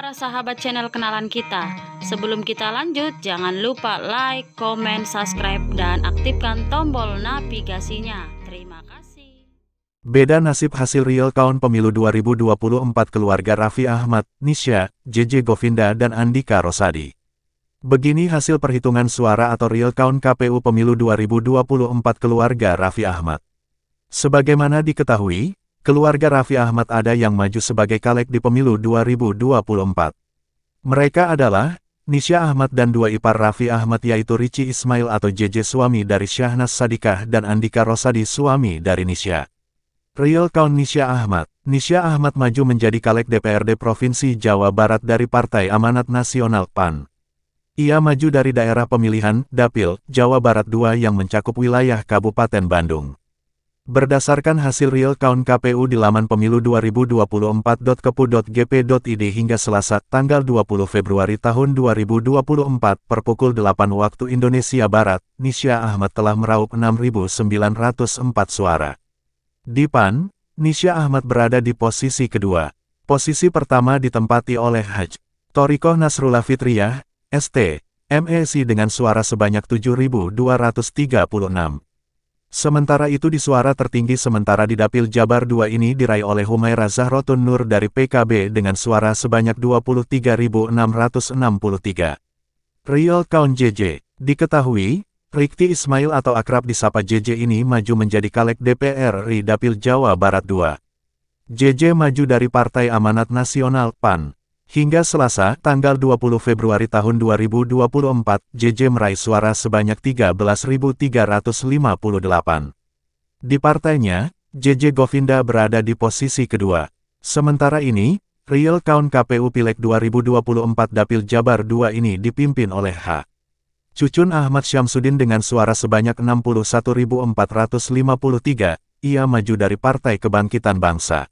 para sahabat channel kenalan kita. Sebelum kita lanjut, jangan lupa like, komen, subscribe, dan aktifkan tombol navigasinya. Terima kasih. Beda nasib hasil real count pemilu 2024 keluarga Raffi Ahmad, Nisha, JJ Govinda dan Andika Rosadi. Begini hasil perhitungan suara atau real count KPU pemilu 2024 keluarga Raffi Ahmad. Sebagaimana diketahui, keluarga Raffi Ahmad ada yang maju sebagai caleg di pemilu 2024. Mereka adalah, Nisha Ahmad dan dua ipar Raffi Ahmad yaitu Ricci Ismail atau JJ suami dari Syahnas Sadikah dan Andika Rosadi suami dari Nisha. Real Count Nisha Ahmad Nisha Ahmad maju menjadi caleg DPRD Provinsi Jawa Barat dari Partai Amanat Nasional PAN. Ia maju dari daerah pemilihan, Dapil, Jawa Barat 2 yang mencakup wilayah Kabupaten Bandung. Berdasarkan hasil real count KPU di laman pemilu 2024.kepu.gp.id hingga Selasa, tanggal 20 Februari tahun 2024, per pukul 8 waktu Indonesia Barat, Nisha Ahmad telah meraup 6.904 suara. Di PAN, Nisha Ahmad berada di posisi kedua. Posisi pertama ditempati oleh Haj. Torikoh Nasrullah Fitriah, ST, MESI dengan suara sebanyak 7.236. Sementara itu di suara tertinggi sementara di Dapil Jabar 2 ini diraih oleh Humaira Zahrotun Nur dari PKB dengan suara sebanyak 23.663. Real Count JJ. Diketahui, Rikti Ismail atau akrab disapa JJ ini maju menjadi Caleg DPR RI Dapil Jawa Barat 2. JJ maju dari Partai Amanat Nasional PAN. Hingga Selasa, tanggal 20 Februari tahun 2024, JJ meraih suara sebanyak 13.358. Di partainya, JJ Govinda berada di posisi kedua. Sementara ini, Real Count KPU Pileg 2024 Dapil Jabar 2 ini dipimpin oleh H. Cucun Ahmad Syamsuddin dengan suara sebanyak 61.453, ia maju dari Partai Kebangkitan Bangsa.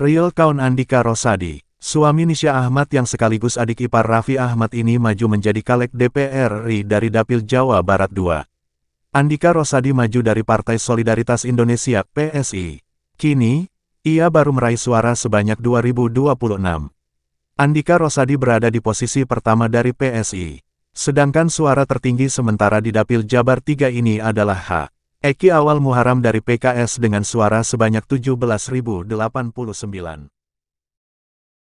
Real Count Andika Rosadi Suami Nisha Ahmad yang sekaligus adik ipar Raffi Ahmad ini maju menjadi Caleg DPR RI dari Dapil Jawa Barat II. Andika Rosadi maju dari Partai Solidaritas Indonesia PSI. Kini, ia baru meraih suara sebanyak 2026. Andika Rosadi berada di posisi pertama dari PSI. Sedangkan suara tertinggi sementara di Dapil Jabar 3 ini adalah H. Eki Awal Muharam dari PKS dengan suara sebanyak 17.089.